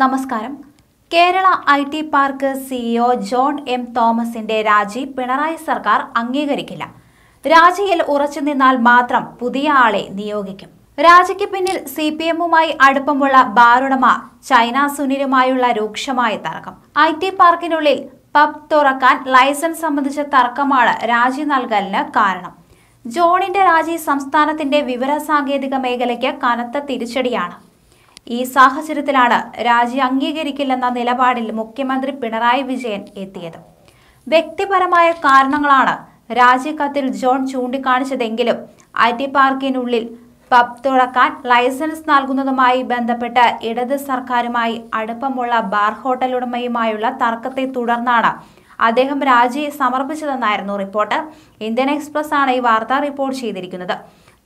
നമസ്കാരം Kerala I T park CEO John M തോമസിന്റെ രാജി പിണറായി സർക്കാർ അംഗീകരിക്കില്ല രാജിയിൽ ഉറച്ചു നിന്നാൽ മാത്രം പുതിയ ആളെ നിയോഗിക്കും രാജിക്ക് പിന്നിൽ സി പി എമ്മുമായി അടുപ്പമുള്ള ബാറുടമ ചൈന സുനിലുമായുള്ള രൂക്ഷമായ തർക്കം ഐ ടി പാർക്കിനുള്ളിൽ പബ് തുറക്കാൻ ലൈസൻസ് സംബന്ധിച്ച തർക്കമാണ് രാജി നൽകലിന് കാരണം ജോണിന്റെ രാജി സംസ്ഥാനത്തിന്റെ വിവരസാങ്കേതിക മേഖലയ്ക്ക് കനത്ത തിരിച്ചടിയാണ് ഈ സാഹചര്യത്തിലാണ് രാജി അംഗീകരിക്കില്ലെന്ന നിലപാടിൽ മുഖ്യമന്ത്രി പിണറായി വിജയൻ എത്തിയത് വ്യക്തിപരമായ കാരണങ്ങളാണ് രാജി കത്തിൽ ജോൺ ചൂണ്ടിക്കാണിച്ചതെങ്കിലും ഐ ടി പാർക്കിനുള്ളിൽ പബ് തുറക്കാൻ ലൈസൻസ് നൽകുന്നതുമായി ബന്ധപ്പെട്ട് ഇടത് സർക്കാരുമായി അടുപ്പമുള്ള ബാർ ഹോട്ടൽ തർക്കത്തെ തുടർന്നാണ് അദ്ദേഹം രാജി സമർപ്പിച്ചതെന്നായിരുന്നു റിപ്പോർട്ട് ഇന്ത്യൻ എക്സ്പ്രസ് ആണ് ഈ വാർത്ത റിപ്പോർട്ട് ചെയ്തിരിക്കുന്നത്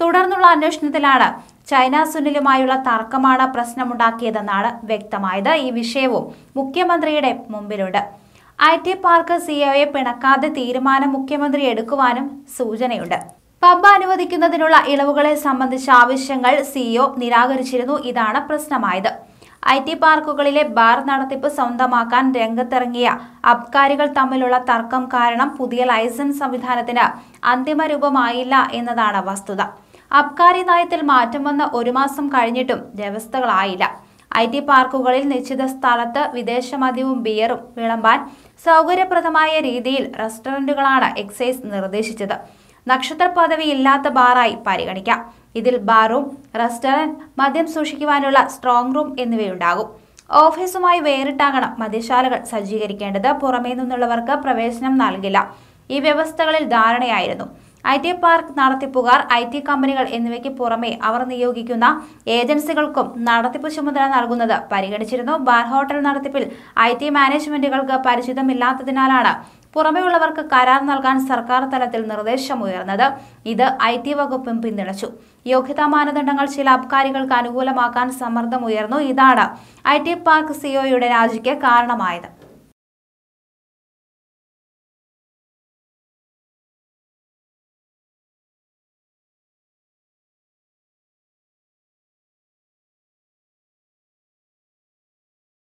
തുടർന്നുള്ള അന്വേഷണത്തിലാണ് ചൈന സുനിലുമായുള്ള തർക്കമാണ് പ്രശ്നമുണ്ടാക്കിയതെന്നാണ് വ്യക്തമായത് ഈ വിഷയവും മുഖ്യമന്ത്രിയുടെ മുമ്പിലുണ്ട് ഐ ടി പാർക്ക് സിഒയെ പിണക്കാതെ തീരുമാനം മുഖ്യമന്ത്രി എടുക്കുവാനും സൂചനയുണ്ട് പമ്പ അനുവദിക്കുന്നതിനുള്ള ഇളവുകളെ സംബന്ധിച്ച ആവശ്യങ്ങൾ സിഇഒ നിരാകരിച്ചിരുന്നു ഇതാണ് പ്രശ്നമായത് ഐ ടി പാർക്കുകളിലെ ബാർ നടത്തിപ്പ് സ്വന്തമാക്കാൻ രംഗത്തിറങ്ങിയ അബ്കാരികൾ തമ്മിലുള്ള തർക്കം കാരണം പുതിയ ലൈസൻസ് സംവിധാനത്തിന് അന്തിമ രൂപമായില്ല എന്നതാണ് വസ്തുത അബ്കാരി നയത്തിൽ മാറ്റം വന്ന് ഒരു മാസം കഴിഞ്ഞിട്ടും വ്യവസ്ഥകളായില്ല ഐ ടി പാർക്കുകളിൽ നിശ്ചിത സ്ഥലത്ത് വിദേശ മദ്യവും ബിയറും വിളമ്പാൻ സൗകര്യപ്രദമായ രീതിയിൽ റെസ്റ്റോറൻറ്റുകളാണ് എക്സൈസ് നിർദ്ദേശിച്ചത് നക്ഷത്ര പദവി ഇല്ലാത്ത ബാറായി പരിഗണിക്കാം ഇതിൽ ബാറും റെസ്റ്റോറൻറ്റ് മദ്യം സൂക്ഷിക്കുവാനുള്ള സ്ട്രോങ് റൂം എന്നിവയുണ്ടാകും ഓഫീസുമായി വേറിട്ടാകണം മദ്യശാലകൾ സജ്ജീകരിക്കേണ്ടത് പുറമേ നിന്നുള്ളവർക്ക് പ്രവേശനം നൽകില്ല ഈ വ്യവസ്ഥകളിൽ ധാരണയായിരുന്നു ഐ ടി പാർക്ക് നടത്തിപ്പുകാർ ഐ ടി കമ്പനികൾ എന്നിവയ്ക്ക് പുറമെ അവർ നിയോഗിക്കുന്ന ഏജൻസികൾക്കും നടത്തിപ്പ് ചുമതല നൽകുന്നത് പരിഗണിച്ചിരുന്നു ബാർ ഹോട്ടൽ നടത്തിപ്പിൽ ഐ ടി മാനേജ്മെന്റുകൾക്ക് പരിചിതമില്ലാത്തതിനാലാണ് പുറമെയുള്ളവർക്ക് കരാർ നൽകാൻ സർക്കാർ തലത്തിൽ നിർദ്ദേശമുയർന്നത് ഇത് ഐ ടി വകുപ്പും പിന്തുണച്ചു യോഗ്യതാ മാനദണ്ഡങ്ങൾ ചില അബ്കാരികൾക്ക് അനുകൂലമാക്കാൻ സമ്മർദ്ദമുയർന്നു ഇതാണ് ഐ ടി പാർക്ക് സിഒയുടെ രാജിക്ക് കാരണമായത്